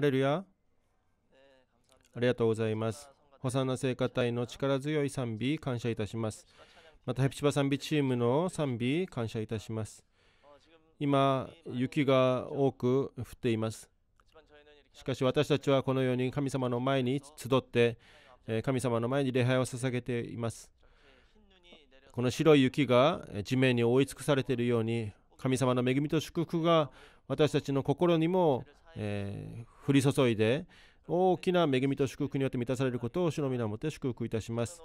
レルヤありがとうございます。ホサナ聖歌隊の力強い賛美、感謝いたします。また、ヘプチバ賛美チームの賛美、感謝いたします。今、雪が多く降っています。しかし私たちはこのように神様の前に集って、神様の前に礼拝を捧げています。この白い雪が地面に覆い尽くされているように、神様の恵みと祝福が私たちの心にもえー、降り注いで大きな恵みと祝福によって満たされることを主の皆をもって祝福いたします。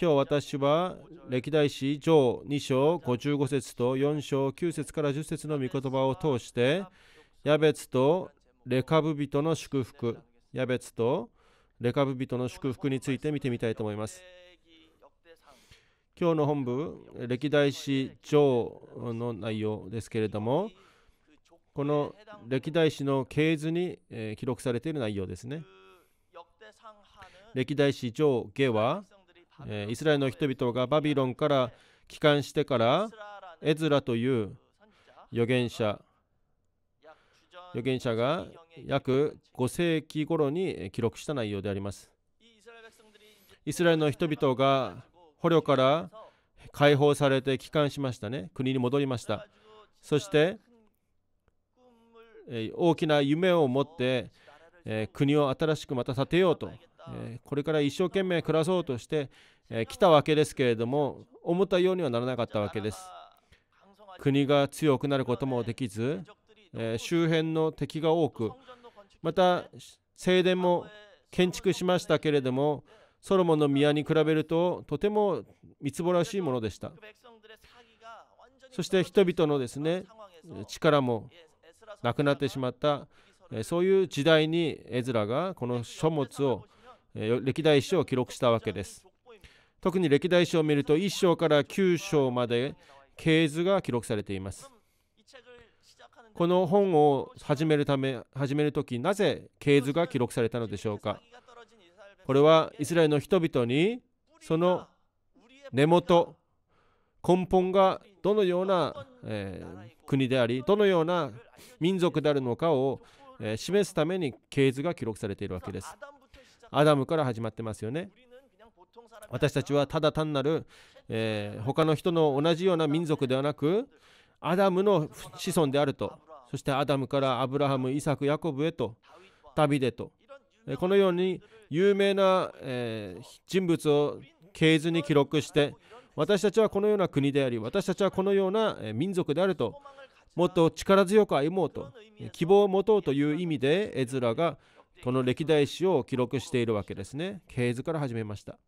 今日私は歴代史上2章55節と4章9節から10節の御言葉を通してヤベツとレカブ人の祝福ヤベツとレカブ人の祝福について見てみたいと思います。今日の本部歴代史上の内容ですけれどもこの歴代史の系図に、え記録されている内容ですね。歴代史上下は、えイスラエルの人々がバビロンから帰還してからエズラという預言者預言者が約5世紀頃に記録した内容であります。イスラエルの人々が捕虜から解放されて帰還しましたね。国に戻りました。そしてえ大きな夢を持って、え国を新しくまた建てようと、えこれから一生懸命暮らそうとして、え来たわけですけれども思ったようにはならなかったわけです国が強くなることもできず、え周辺の敵が多くまた正殿も建築しましたけれどもソロモンの宮に比べるととてもみつぼらしいものでしたそして人々のですね力も亡くなってしまったそういう時代にエズラがこの書物を歴代史を記録したわけです特に歴代史を見ると1章から9章まで系図が記録されていますこの本を始めるため始める時なぜ系図が記録されたのでしょうかこれはイスラエルの人々にその根元根本がどのような、えー、国でありどのような民族であるのかを、えー、示すために系図が記録されているわけです。アダムから始まってますよね。私たちはただ単なる、えー、他の人の同じような民族ではなくアダムの子孫であるとそしてアダムからアブラハムイサクヤコブへとダビデとこのように有名な、えー、人物を系図に記録して私たちはこのような国であり私たちはこのような民族であるともっと力強く歩もうと希望を持とうという意味で絵面がこの歴代史を記録しているわけですね経図から始めました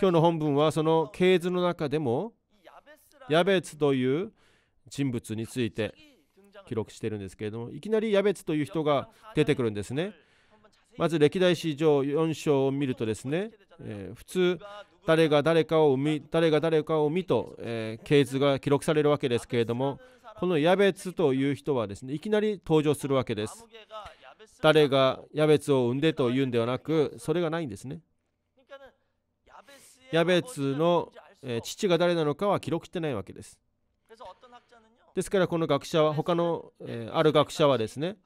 今日の本文はその経図の中でもヤベツという人物について記録しているんですけれどもいきなりヤベツという人が出てくるんですねまず歴代史上4章を見るとですね、えー、普通誰が誰かを見誰が誰かを見と、えー、系図が記録されるわけですけれどもこのヤベツという人はですねいきなり登場するわけです誰がヤベツを産んでというんではなくそれがないんですねヤベツの、えー、父が誰なのかは記録してないわけですですからこの学者は他の、えー、ある学者はですね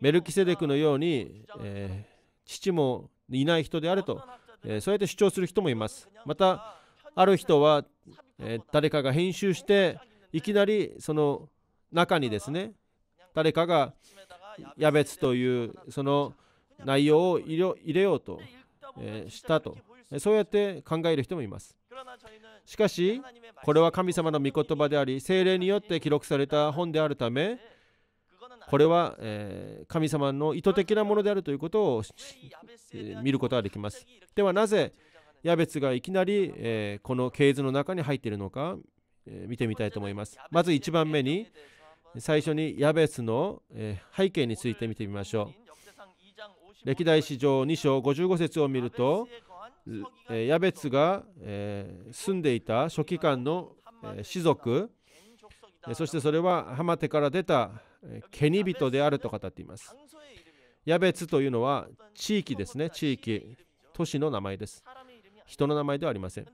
メルキセデクのように、えー、父もいない人であるとえそうやって主張する人もいますまたある人は、え誰かが編集していきなりその中にですね誰かがやべつというその内容を入れようと、えしたとそうやって考える人もいますしかしこれは神様の御言葉であり精霊によって記録された本であるためこれは、え神様の意図的なものであるということを、え見ることができますではなぜヤベツがいきなり、えこの系図の中に入っているのか、え見てみたいと思いますまず1番目に最初にヤベツの、え背景について見てみましょう歴代史上2章55節を見るとヤベツが、え住んでいた書記官の、え士族そしてそれはハマテから出たケニ人であると語っています。ヤベツというのは地域ですね、地域、都市の名前です。人の名前ではありません。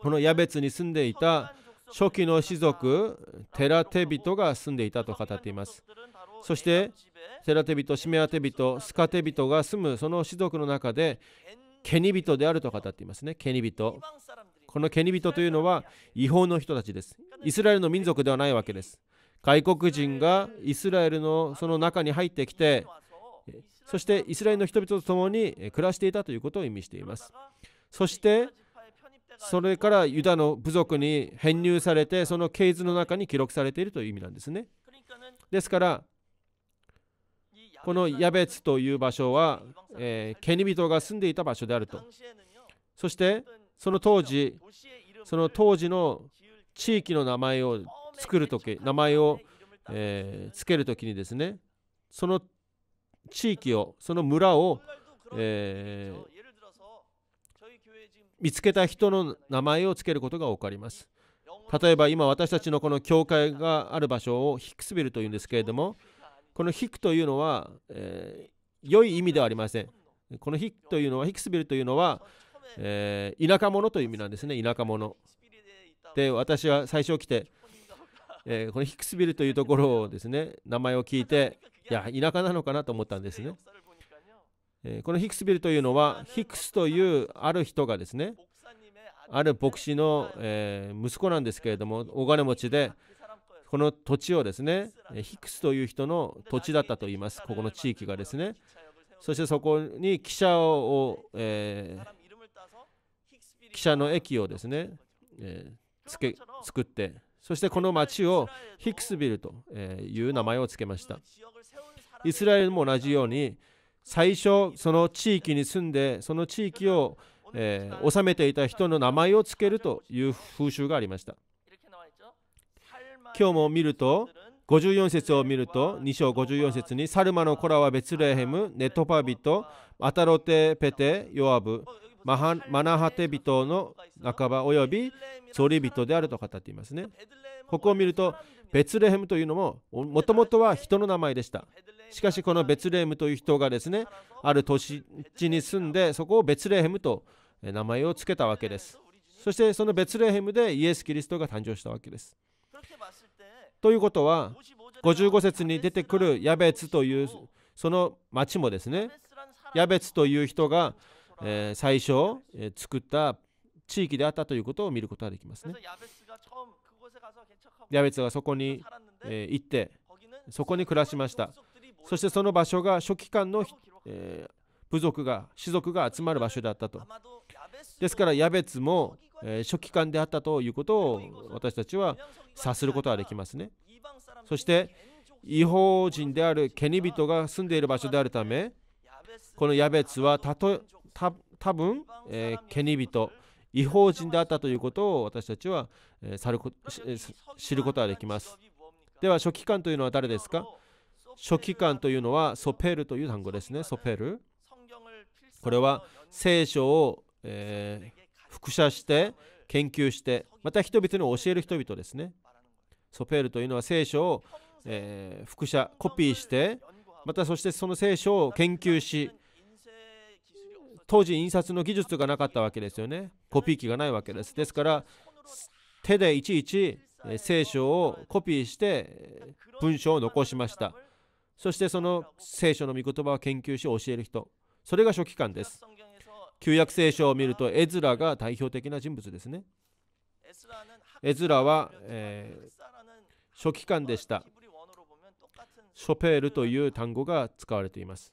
このヤベツに住んでいた初期の士族、テラテ人が住んでいたと語っています。そして、テラテ人、シメアテ人、スカテ人が住むその士族の中で、ケニ人であると語っていますね。ケニ人。このケニ人というのは違法の人たちです。イスラエルの民族ではないわけです。外国人がイスラエルのその中に入ってきてそしてイスラエルの人々と共に暮らしていたということを意味していますそしてそれからユダの部族に編入されてその系図の中に記録されているという意味なんですねですからこのヤベツという場所は、えー、ケニ人が住んでいた場所であるとそしてその当時その当時の地域の名前を作る時名前を、えー、つける時にですねその地域をその村を、えー、見つけた人の名前をつけることが分かります例えば今私たちのこの教会がある場所をヒクスビルというんですけれどもこのヒクというのは、えー、良い意味ではありませんこのヒクというのはヒクスビルというのは、えー、田舎者という意味なんですね田舎者で私は最初来てえー、このヒックスビルというところをですね名前を聞いていや田舎なのかなと思ったんですね、えー、このヒックスビルというのはヒックスというある人がですねある牧師の、えー、息子なんですけれども大金持ちでこの土地をですねヒックスという人の土地だったといいますここの地域がですねそしてそこに汽車を、えー、汽車の駅をですね、えー、つけ作ってそしてこの町をヒクスビルという名前を付けましたイスラエルも同じように最初その地域に住んでその地域を、治めていた人の名前を付けるという風習がありました今日も見ると54節を見ると2章54節にサルマの子らはベツレヘムネトパビトアタロテペテヨアブマハマナハテ人の半ばおよびリビ人であると語っていますね。ここを見ると、ベツレヘムというのも、もともとは人の名前でした。しかし、このベツレヘムという人がですね、ある都市地に住んで、そこをベツレヘムと名前を付けたわけです。そして、そのベツレヘムでイエス・キリストが誕生したわけです。ということは、55節に出てくるヤベツというその町もですね、ヤベツという人がえー、最初、えー、作った地域であったということを見ることができますね。ヤベツがそこに、えー、行ってそこに暮らしました。そしてその場所が初期間の、え部族が士族が集まる場所であったと。ですからヤベツも、え初期間であったということを私たちは察することができますね。そして違法人であるケニ人が住んでいる場所であるためこのヤベツはたとた多分、えー、ケニ人違法人であったということを私たちは、えー、るこ知ることができますでは書記官というのは誰ですか書記官というのはソペルという単語ですねソペルこれは聖書を、えー、複写して研究してまた人々に教える人々ですねソペルというのは聖書を、えー、複写コピーしてまたそしてその聖書を研究し当時印刷の技術がなかったわけですよねコピー機がないわけですですから手でいちいち聖書をコピーして文章を残しましたそしてその聖書の御言葉を研究し教える人それが書記官です旧約聖書を見るとエズラが代表的な人物ですねエズラは、えー、書記官でしたショペールという単語が使われています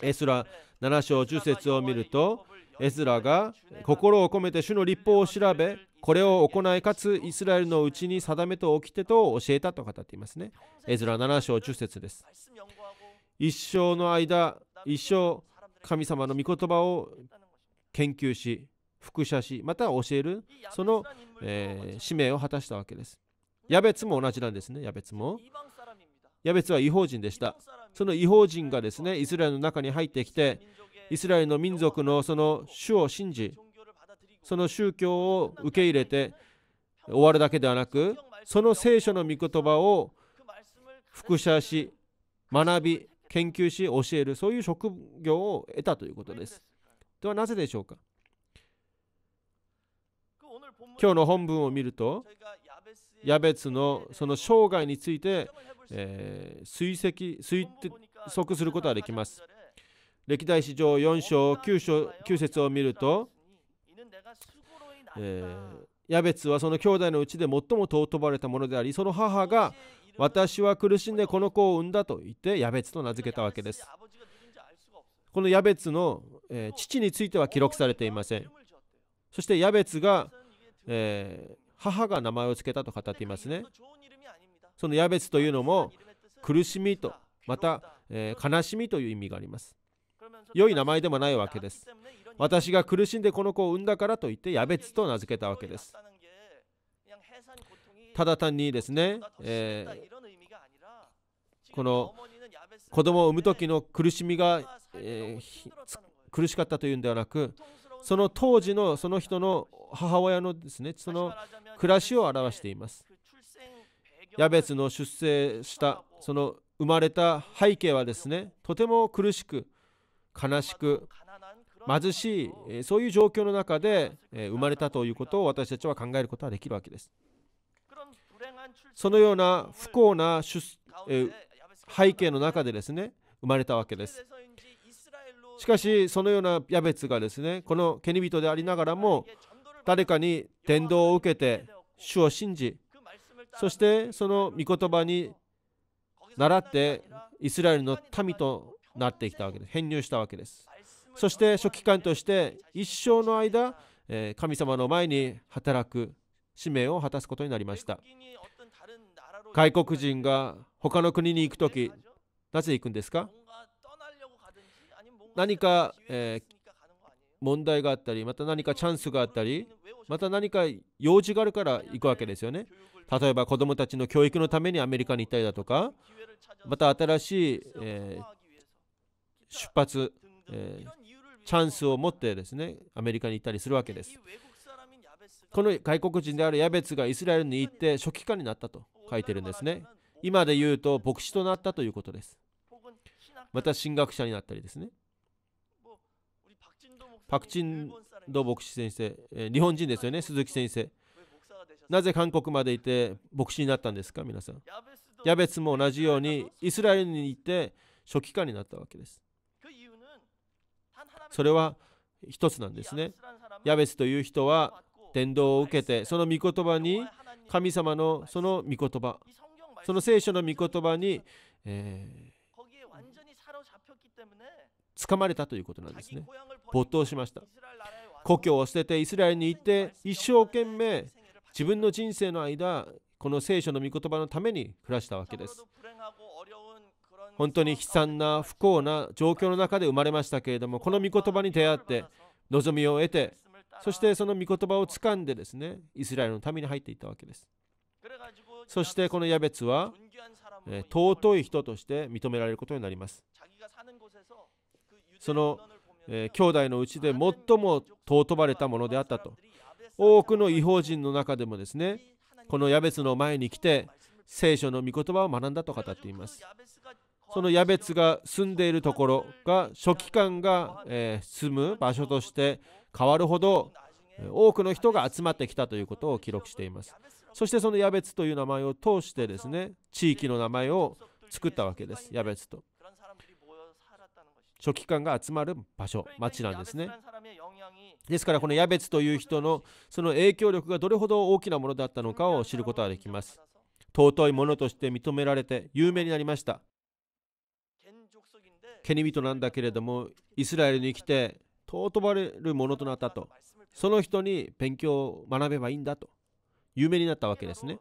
エスラ7章10節を見るとエスラが心を込めて主の立法を調べこれを行いかつイスラエルのうちに定めと起きてと教えたと語っていますねエズラ7章10節です一生の間一生神様の御言葉を研究し複写しまた教えるその、えー、使命を果たしたわけですヤベツも同じなんですねヤベツもヤベツは違法人でしたその違法人がですねイスラエルの中に入ってきてイスラエルの民族のその主を信じその宗教を受け入れて終わるだけではなくその聖書の御言葉を複写し学び研究し教えるそういう職業を得たということですではなぜでしょうか今日の本文を見るとヤベツのその生涯についてえー、追推測することができます歴代史上4章 9, 章9節を見ると、えー、ヤベツはその兄弟のうちで最も尊ばれたものでありその母が私は苦しんでこの子を産んだと言ってヤベツと名付けたわけですこのヤベツの、えー、父については記録されていませんそしてヤベツが、えー、母が名前を付けたと語っていますねそのヤベツというのも苦しみとまた、えー、悲しみという意味があります良い名前でもないわけです私が苦しんでこの子を産んだからと言ってヤベツと名付けたわけですただ単にですね、えー、この子供を産む時の苦しみが、えー、苦しかったというんではなくその当時のその人の母親のですねその暮らしを表していますヤベツの出生したその生まれた背景はですねとても苦しく悲しく貧しいそういう状況の中で生まれたということを私たちは考えることができるわけですそのような不幸な背景の中でですね生まれたわけですしかしそのようなヤベツがですねこのケニ人でありながらも誰かに伝道を受けて主を信じそしてその御言葉に倣ってイスラエルの民となってきたわけです編入したわけですそして書記官として一生の間神様の前に働く使命を果たすことになりました外国人が他の国に行く時なぜ行くんですか何か、えー、問題があったりまた何かチャンスがあったりまた何か用事があるから行くわけですよね例えば子どもたちの教育のためにアメリカに行ったりだとかまた新しい、え出発、えチャンスを持ってですねアメリカに行ったりするわけですこの外国人であるヤベツがイスラエルに行って初期化になったと書いてるんですね今で言うと牧師となったということですまた進学者になったりですねパクチンド牧師先生、え日本人ですよね鈴木先生なぜ韓国まで行って牧師になったんですか皆さん。ヤベツも同じようにイスラエルに行って初期化になったわけです。それは一つなんですね。ヤベツという人は伝道を受けてその御言葉に神様のその御言葉その聖書の御言葉に、えー、掴まれたということなんですね。没頭しました。故郷を捨ててイスラエルに行って一生懸命自分の人生の間この聖書の御言葉のために暮らしたわけです本当に悲惨な不幸な状況の中で生まれましたけれどもこの御言葉に出会って望みを得てそしてその御言葉を掴んでですねイスラエルの民に入っていったわけですそしてこのヤベツは、え尊い人として認められることになりますその、え兄弟のうちで最も尊ばれたものであったと多くの違法人の中でもですねこのヤベツの前に来て聖書の御言葉を学んだと語っていますそのヤベツが住んでいるところが書記官が、え住む場所として変わるほど多くの人が集まってきたということを記録していますそしてそのヤベツという名前を通してですね地域の名前を作ったわけですヤベツと書記官が集まる場所町なんですねですからこのヤベツという人のその影響力がどれほど大きなものだったのかを知ることができます尊いものとして認められて有名になりましたケニトなんだけれどもイスラエルに来て尊ばれるものとなったとその人に勉強を学べばいいんだと有名になったわけですね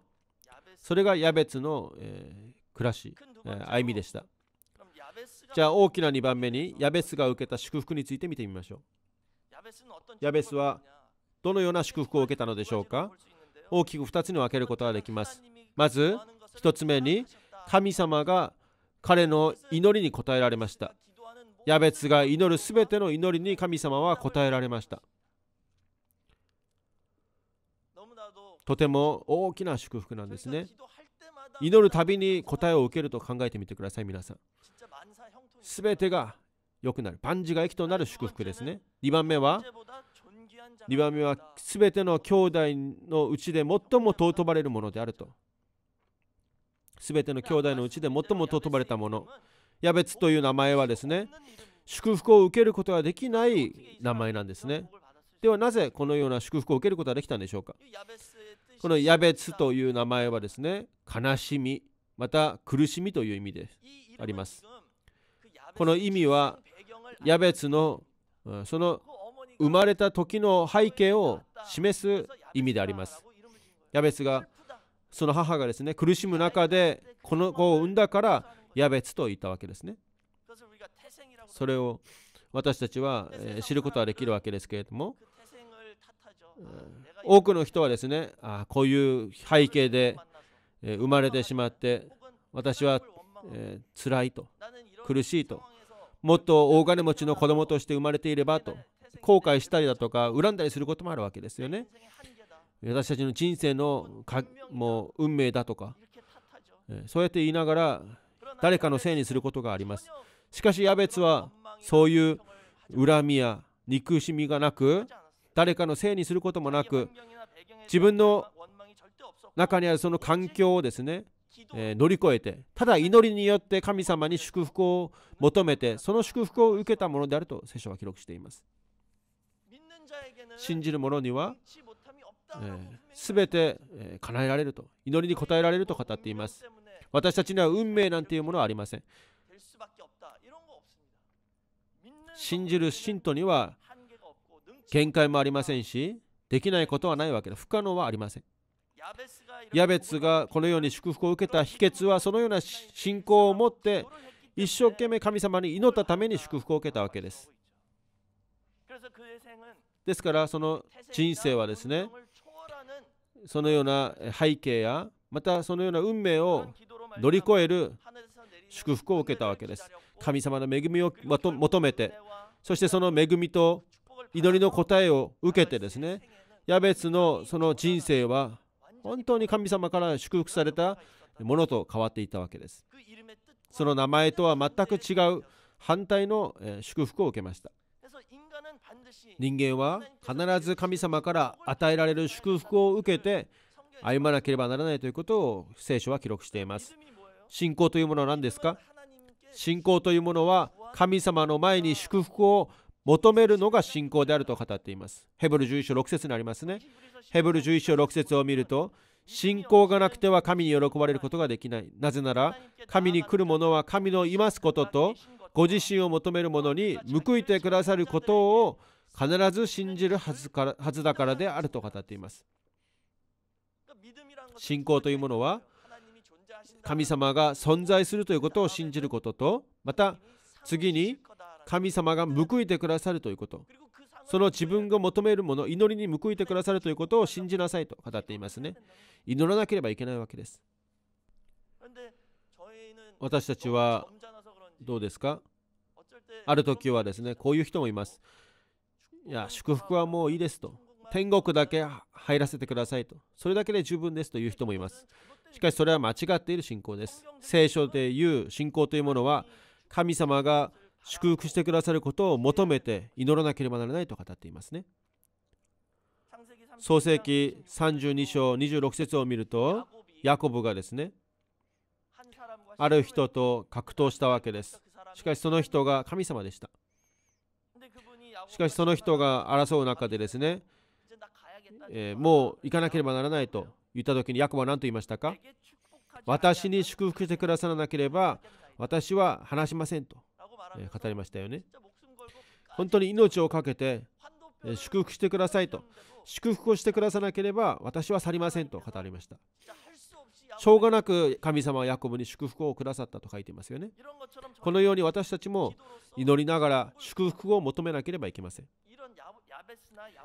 それがヤベツの、えー、暮らし、えー、歩みでしたじゃあ大きな2番目にヤベスが受けた祝福について見てみましょうヤベスはどのような祝福を受けたのでしょうか大きく2つに分けることができます。まず1つ目に神様が彼の祈りに応えられました。ヤベツが祈るすべての祈りに神様は応えられました。とても大きな祝福なんですね。祈るたびに答えを受けると考えてみてください、皆さん。すべてが良くなる。万事が益となる祝福ですね。2番目は、2番目は、すべての兄弟のうちで最も尊ばれるものであると。すべての兄弟のうちで最も尊ばれたもの。ヤベツという名前はですね、祝福を受けることができない名前なんですね。ではなぜこのような祝福を受けることができたんでしょうかこのヤベツという名前はですね、悲しみ、また苦しみという意味であります。この意味はヤベツのその生まれた時の背景を示す意味であります。ヤベツがその母がですね苦しむ中でこの子を産んだからヤベツと言ったわけですね。それを私たちは知ることはできるわけですけれども多くの人はですねあこういう背景で生まれてしまって私は辛いと苦しいともっと大金持ちの子供として生まれていればと後悔したりだとか恨んだりすることもあるわけですよね私たちの人生のかもう運命だとかそうやって言いながら誰かのせいにすることがありますしかしヤベツはそういう恨みや憎しみがなく誰かのせいにすることもなく自分の中にあるその環境をですねえー、乗り越えてただ祈りによって神様に祝福を求めてその祝福を受けたものであると聖書は記録しています信じる者には、えー、全て、えー、叶えられると祈りに応えられると語っています私たちには運命なんていうものはありません信じる信徒には限界もありませんしできないことはないわけで不可能はありませんヤベツがこのように祝福を受けた秘訣はそのような信仰を持って一生懸命神様に祈ったために祝福を受けたわけですですからその人生はですねそのような背景やまたそのような運命を乗り越える祝福を受けたわけです神様の恵みを求めてそしてその恵みと祈りの答えを受けてですねヤベツのその人生は本当に神様から祝福されたものと変わっていたわけです。その名前とは全く違う反対の祝福を受けました。人間は必ず神様から与えられる祝福を受けて歩まなければならないということを聖書は記録しています。信仰というものは何ですか信仰というものは神様の前に祝福を求めるのが信仰であると語っています。ヘブル11章6節になりますね。ヘブル11章6節を見ると、信仰がなくては神に喜ばれることができない。なぜなら、神に来る者は神のいますことと、ご自身を求める者に報いてくださることを必ず信じるはずからはずだからであると語っています。信仰というものは、神様が存在するということを信じることと、また次に神様が報いてくださるということその自分が求めるもの祈りに報いてくださるということを信じなさいと語っていますね祈らなければいけないわけです私たちはどうですかある時はですねこういう人もいますいや祝福はもういいですと天国だけ入らせてくださいとそれだけで十分ですという人もいますしかしそれは間違っている信仰です聖書で言う信仰というものは神様が祝福してくださることを求めて祈らなければならないと語っていますね。創世紀32章26節を見ると、ヤコブがですね、ある人と格闘したわけです。しかしその人が神様でした。しかしその人が争う中でですね、えー、もう行かなければならないと言った時にヤコブは何と言いましたか私に祝福してくださらなければ私は話しませんと語りましたよね。本当に命を懸けて祝福してくださいと祝福をしてくださなければ私は去りませんと語りました。しょうがなく神様はヤコブに祝福をくださったと書いていますよね。このように私たちも祈りながら祝福を求めなければいけません。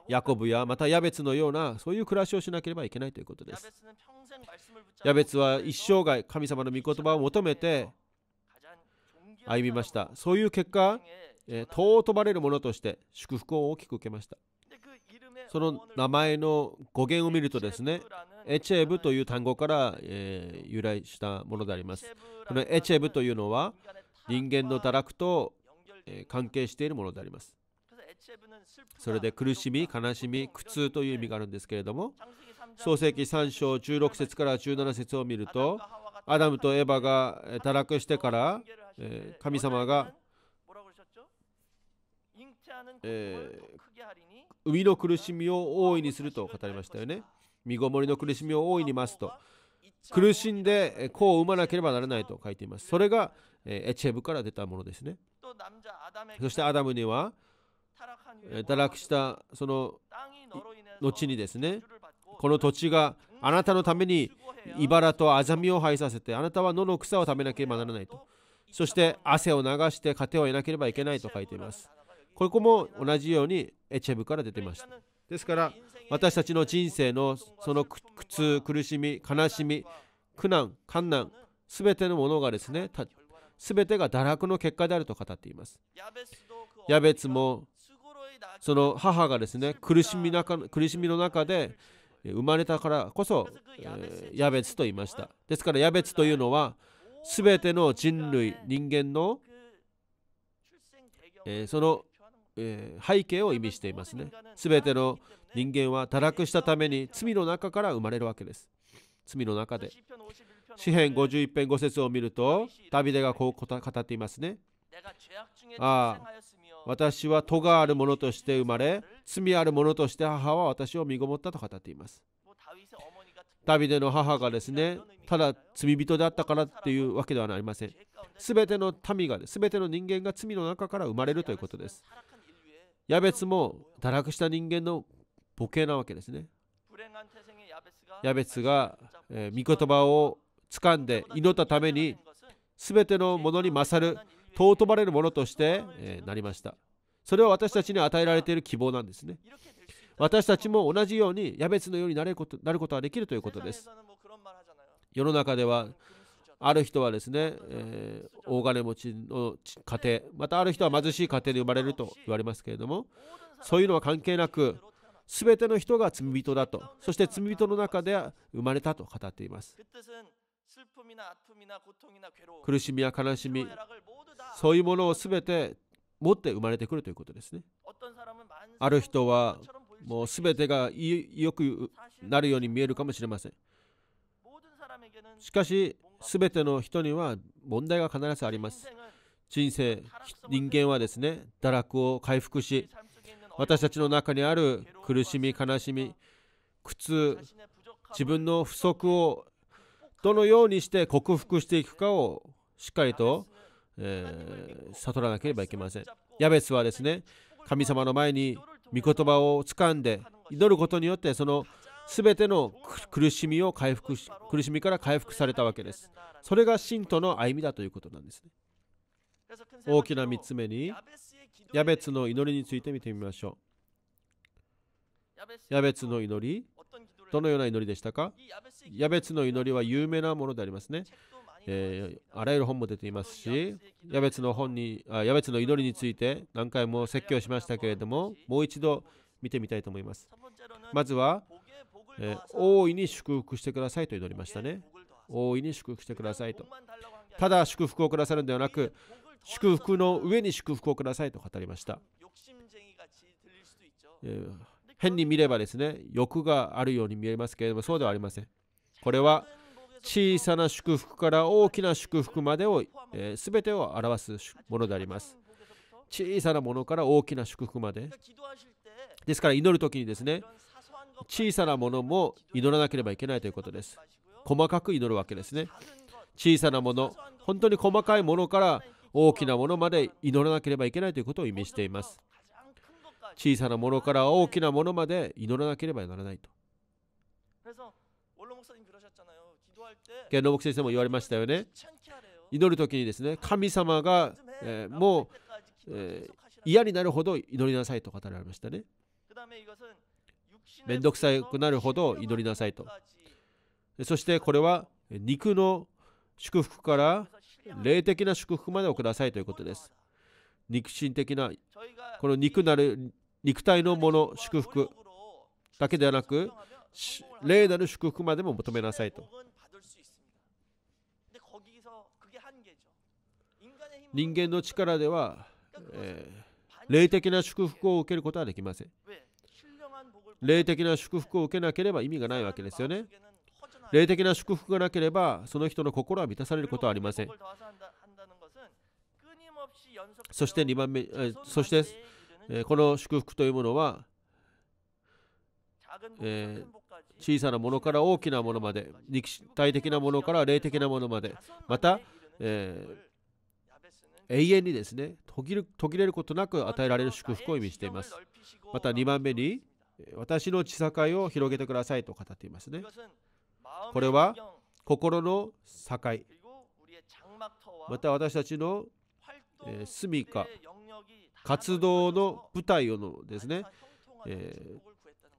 ヤコブやまたヤベツのようなそういう暮らしをしなければいけないということです。ヤベツは一生涯神様の御言葉を求めて歩みましたそういう結果、遠を尊ばれるものとして祝福を大きく受けましたその名前の語源を見るとですねエチェブという単語から、えー、由来したものでありますこのエチェブというのは人間の堕落と、えー、関係しているものでありますそれで苦しみ悲しみ苦痛という意味があるんですけれども創世紀3章16節から17節を見るとアダムとエヴァが堕落してからえー、神様が、えー、海の苦しみを大いにすると語りましたよね。身ごもりの苦しみを大いに増すと。苦しんで子を産まなければならないと書いています。それが、えー、エチェブから出たものですね。そしてアダムには、堕落したその後にですね、この土地があなたのために茨とアザミを生えさせて、あなたは野の草を食べなければならないと。そして汗を流して糧を得なければいけないと書いています。ここも同じようにエチェブから出ていました。ですから私たちの人生のその苦痛、苦しみ、悲しみ、苦難、困難、すべてのものがですね、すべてが堕落の結果であると語っています。ヤベツもその母がですね苦しみ中苦しみの中で生まれたからこそ、ヤベツと言いました。ですからヤベツというのは全ての人類人間の、えー、その、えー、背景を意味していますね全ての人間は堕落したために罪の中から生まれるわけです罪の中で詩篇51編5節を見るとダビデがこう語っていますねああ私は戸がある者として生まれ罪ある者として母は私を身ごもったと語っていますダビデの母がですね、ただ罪人であったからっていうわけではありません。すべての民が、すべての人間が罪の中から生まれるということです。ヤベツも堕落した人間の母系なわけですね。ヤベツが、えー、御言葉を掴んで祈ったために、すべてのものに勝る、尊ばれるものとして、えー、なりました。それは私たちに与えられている希望なんですね。私たちも同じようにやべつのようになれることなることはできるということです。世の中ではある人はですね、えー、大金持ちの家庭、またある人は貧しい家庭に生まれると言われますけれども、そういうのは関係なく、すべての人が罪人だと、そして罪人の中で生まれたと語っています。苦しみや悲しみ、そういうものをすべて持って生まれてくるということですね。ある人はもう全てが良くなるように見えるかもしれません。しかし、全ての人には問題が必ずあります。人生、人間はですね、堕落を回復し、私たちの中にある苦しみ、悲しみ、苦痛、自分の不足をどのようにして克服していくかをしっかりと、えー、悟らなければいけません。ヤベスはですね、神様の前に御言葉を掴んで祈ることによってその全ての苦しみを回復し苦しみから回復されたわけですそれが信徒の歩みだということなんですね大きな3つ目にヤベツの祈りについて見てみましょうヤベツの祈りどのような祈りでしたかヤベツの祈りは有名なものでありますねえー、あらゆる本も出ていますし、ヤベツの本にあ、ヤベツの祈りについて何回も説教しましたけれども、もう一度見てみたいと思います。まずは、えー、大いに祝福してくださいと祈りましたね。大いに祝福してくださいと。ただ祝福をくださるのではなく、祝福の上に祝福をくださいと語りました。えー、変に見ればですね、欲があるように見えますけれども、そうではありません。これは小さな祝福から大きな祝福までを、えー、全てを表すものであります小さなものから大きな祝福までですから祈る時にですね小さなものも祈らなければいけないということです細かく祈るわけですね小さなもの本当に細かいものから大きなものまで祈らなければいけないということを意味しています小さなものから大きなものまで祈らなければならないとけど牧先生も言われましたよね祈る時にですね神様が、えー、もう、えー、嫌になるほど祈りなさいと語られましたね面倒くさくなるほど祈りなさいとそしてこれは肉の祝福から霊的な祝福までをくださいということです肉親的なこの肉なる肉体のもの祝福だけではなく霊なる祝福までも求めなさいと人間の力では、えー、霊的な祝福を受けることはできません。霊的な祝福を受けなければ意味がないわけですよね。霊的な祝福がなければ、その人の心は満たされることはありません。そして2番目、えー、そして、えー、この祝福というものは、えー、小さなものから大きなものまで、肉体的なものから霊的なものまで、また、えー永遠にですね途切る途切れることなく与えられる祝福を意味していますまた2番目に私の地境を広げてくださいと語っていますねこれは心の境また私たちの住みか活動の舞台をのですね、え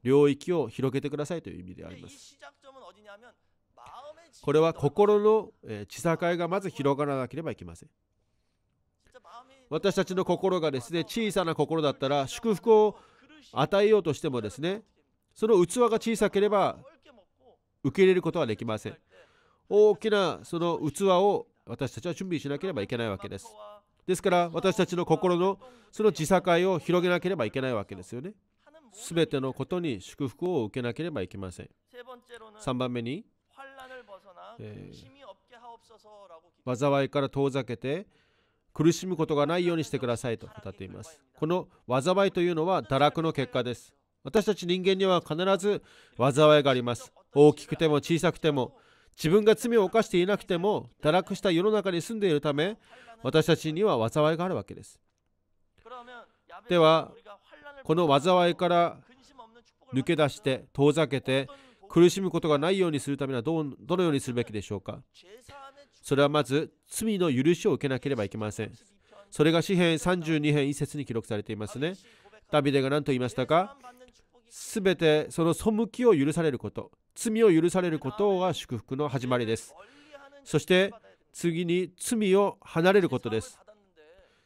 領域を広げてくださいという意味でありますこれは心の地境がまず広がらなければいけません私たちの心がですね小さな心だったら祝福を与えようとしてもですねその器が小さければ受け入れることはできません大きなその器を私たちは準備しなければいけないわけですですから私たちの心のその自境を広げなければいけないわけですよね全てのことに祝福を受けなければいけません3番目に、えー、災いから遠ざけて苦しむことがないようにしてくださいと語っています。この災いというのは堕落の結果です。私たち人間には必ず災いがあります。大きくても小さくても、自分が罪を犯していなくても、堕落した世の中に住んでいるため、私たちには災いがあるわけです。では、この災いから抜け出して、遠ざけて、苦しむことがないようにするためにはどのようにするべきでしょうかそれはまず罪の許しを受けなければいけませんそれが詩編32編一節に記録されていますねダビデが何と言いましたかすべてその背きを許されること罪を許されることが祝福の始まりですそして次に罪を離れることです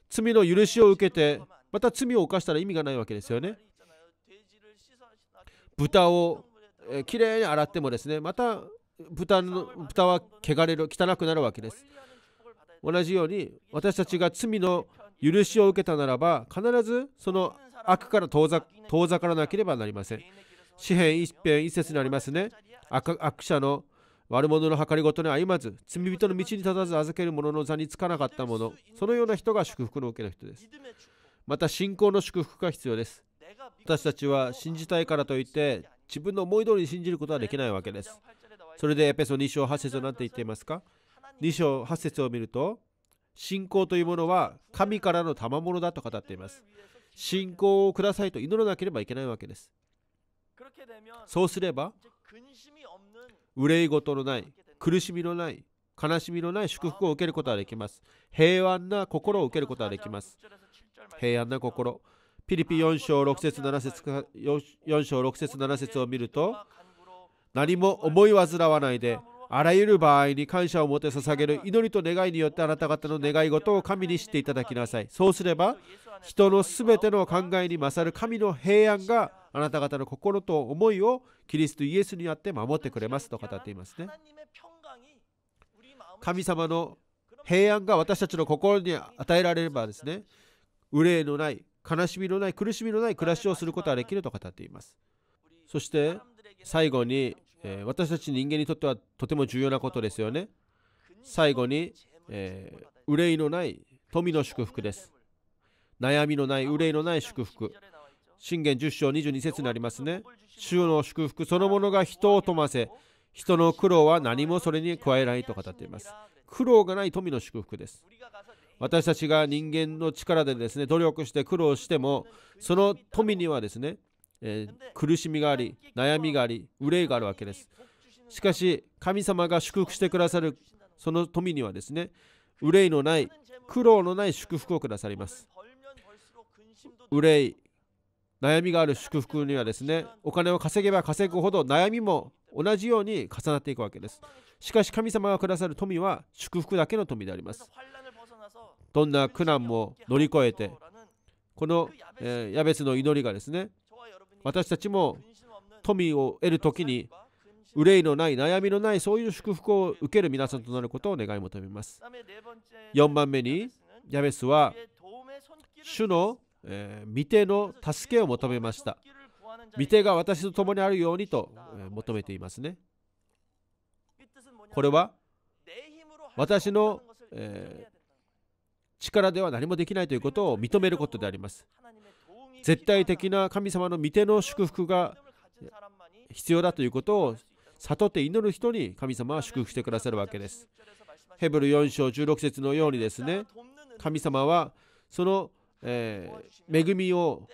罪の許しを受けてまた罪を犯したら意味がないわけですよね豚をきれいに洗ってもですねまた豚の豚は汚れる汚くなるわけです同じように私たちが罪の許しを受けたならば必ずその悪から遠ざからなければなりません詩篇一篇一節にありますね悪者の悪者の計りごとに歩まず罪人の道に立たず預ける者の座につかなかった者そのような人が祝福の受けの人ですまた信仰の祝福が必要です私たちは信じたいからといって自分の思い通りに信じることはできないわけですそれでエペソ2章8節を何て言っていますか ?2 章8節を見ると、信仰というものは神からの賜物だと語っています。信仰をくださいと祈らなければいけないわけです。そうすれば、憂い事のない、苦しみのない、悲しみのない祝福を受けることができます。平安な心を受けることができます。平安な心。ピリピ4章6節7節4章6節7節を見ると、何も思い煩わないであらゆる場合に感謝を持って捧げる祈りと願いによってあなた方の願い事を神にしていただきなさいそうすれば人のすべての考えに勝る神の平安があなた方の心と思いをキリストイエスにあって守ってくれますと語っていますね神様の平安が私たちの心に与えられればですね憂いのない悲しみのない苦しみのない暮らしをすることはできると語っていますそして最後にえー、私たち人間にとってはとても重要なことですよね。最後に、えー、憂いのない富の祝福です。悩みのない憂いのない祝福。信玄10章22節になりますね。主の祝福そのものが人を富ませ、人の苦労は何もそれに加えないと語っています。苦労がない富の祝福です。私たちが人間の力でですね、努力して苦労しても、その富にはですね、えー、苦しみがあり悩みがあり憂いがあるわけですしかし神様が祝福してくださるその富にはですね憂いのない苦労のない祝福をくださります憂い悩みがある祝福にはですねお金を稼げば稼ぐほど悩みも同じように重なっていくわけですしかし神様がくださる富は祝福だけの富でありますどんな苦難も乗り越えてこの、えー、ヤベスの祈りがですね私たちも富を得る時に憂いのない悩みのないそういう祝福を受ける皆さんとなることを願い求めます4番目にヤベスは主の、えー、御手の助けを求めました御手が私と共にあるようにと、え求めていますねこれは私の、え力では何もできないということを認めることであります絶対的な神様の御手の祝福が必要だということを悟って祈る人に神様は祝福してくださるわけです。ヘブル4章16節のようにですね神様はその、えー、恵みを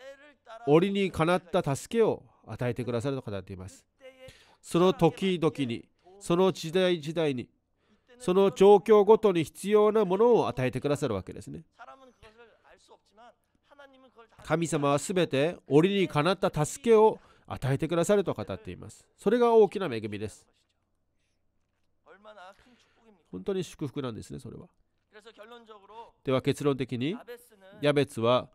折にかなった助けを与えてくださると語っています。その時々にその時代時代にその状況ごとに必要なものを与えてくださるわけですね。神様はすべて折にかなった助けを与えてくださると語っていますそれが大きな恵みです本当に祝福なんですねそれはでは結論的にヤベツは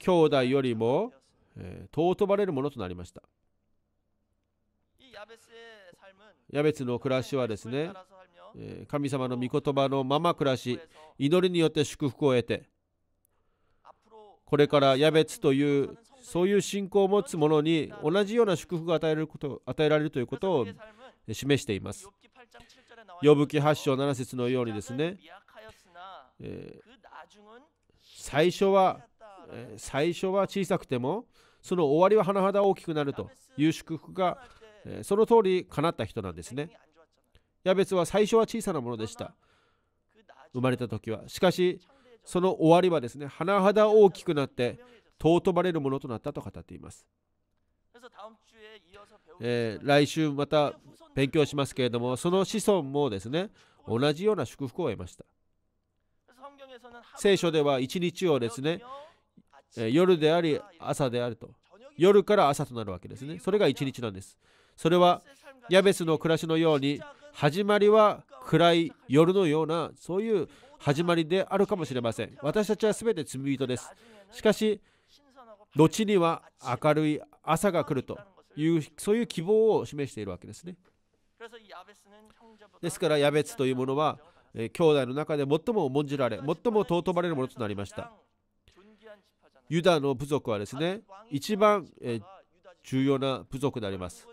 兄弟よりも、えー、尊ばれるものとなりましたヤベツの暮らしはですね神様の御言葉のまま暮らし祈りによって祝福を得てこれから矢別というそういう信仰を持つ者に同じような祝福が与えること与えられるということを示しています。呼ぶ記8章7節のようにですね、えー、最初は、えー、最初は小さくてもその終わりは甚だ大きくなるという祝福が、えー、その通り叶った人なんですね。矢別は最初は小さなものでした。生まれた時は。しかし、その終わりはですね甚だ大きくなって尊ばれるものとなったと語っています、えー、来週また勉強しますけれどもその子孫もですね同じような祝福を得ました聖書では一日をですね夜であり朝であると夜から朝となるわけですねそれが一日なんですそれはヤベスの暮らしのように始まりは暗い夜のようなそういう始まりであるかもしれません私たちは全て罪人ですしかし後には明るい朝が来るというそういう希望を示しているわけですねですからヤベツというものは兄弟の中で最も重んじられ最も尊ばれるものとなりましたユダの部族はですね一番重要な部族であります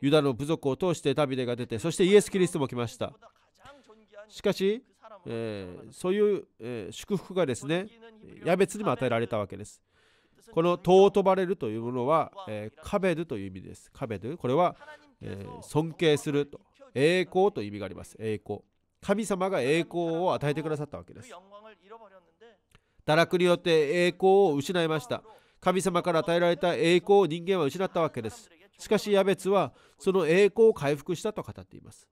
ユダの部族を通してダビデが出てそしてイエス・キリストも来ましたしかし、えー、そういう、えー、祝福がですね、矢別にも与えられたわけです。この尊ばれるというものは、えー、カベルという意味です。カベル、これは、えー、尊敬すると、栄光という意味があります。栄光。神様が栄光を与えてくださったわけです。堕落によって栄光を失いました。神様から与えられた栄光を人間は失ったわけです。しかし、ヤベツはその栄光を回復したと語っています。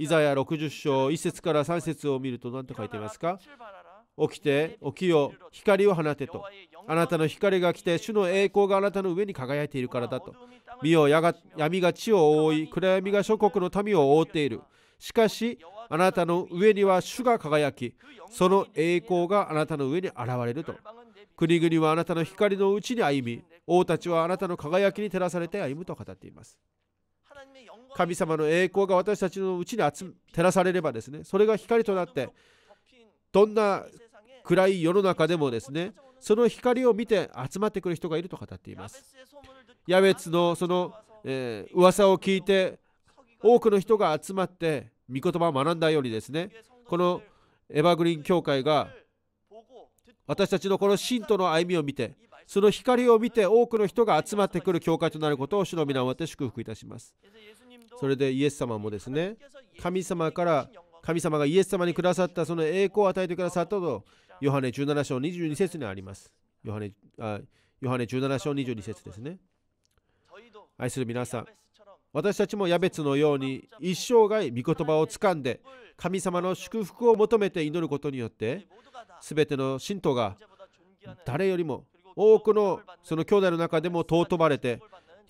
イザヤ60章1節から3節を見ると何と書いていますか起きて起きよ光を放てとあなたの光が来て主の栄光があなたの上に輝いているからだと見よやが闇が地を覆い暗闇が諸国の民を覆っているしかしあなたの上には主が輝きその栄光があなたの上に現れると国々はあなたの光のうちに歩み王たちはあなたの輝きに照らされて歩むと語っています神様の栄光が私たちのうちに照らされればですねそれが光となってどんな暗い世の中でもですねその光を見て集まってくる人がいると語っていますヤベツのその、えー、噂を聞いて多くの人が集まって御言葉を学んだようにですねこのエバーグリーン教会が私たちのこの信徒の歩みを見てその光を見て多くの人が集まってくる教会となることを主の皆をもって祝福いたしますそれでイエス様もですね神様から神様がイエス様にくださったその栄光を与えてくださったとヨハネ17章22節にありますヨハネあヨハネ17章22節ですね愛する皆さん私たちもヤベツのように一生涯御言葉をつかんで神様の祝福を求めて祈ることによって全ての信徒が誰よりも多くのその兄弟の中でも尊ばれて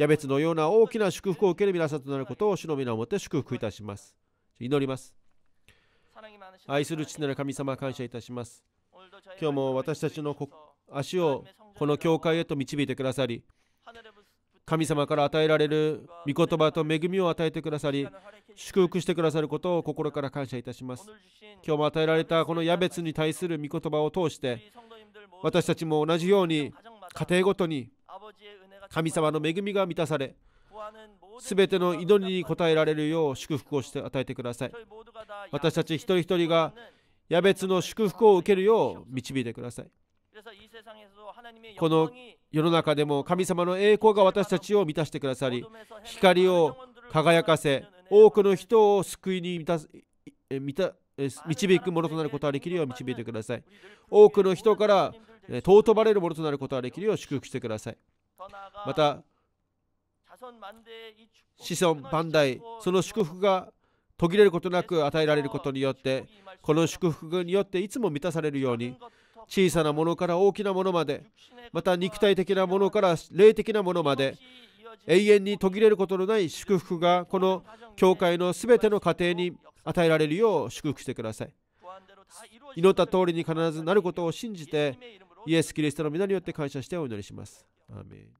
矢別のような大きな祝福を受ける皆さんとなることを主の皆をもって祝福いたします祈ります愛する父なる神様感謝いたします今日も私たちの足をこの教会へと導いてくださり神様から与えられる御言葉と恵みを与えてくださり祝福してくださることを心から感謝いたします今日も与えられたこの矢別に対する御言葉を通して私たちも同じように家庭ごとに神様の恵みが満たされすべての祈りに応えられるよう祝福をして与えてください私たち一人一人が矢別の祝福を受けるよう導いてくださいこの世の中でも神様の栄光が私たちを満たしてくださり光を輝かせ多くの人を救いに満たす導くものとなることができるよう導いてください多くの人から尊ばれるものとなることができるよう祝福してくださいまた子孫万代その祝福が途切れることなく与えられることによってこの祝福によっていつも満たされるように小さなものから大きなものまでまた肉体的なものから霊的なものまで永遠に途切れることのない祝福がこの教会のすべての家庭に与えられるよう祝福してください祈った通りに必ずなることを信じてイエス・キリストの皆によって感謝してお祈りします I mean.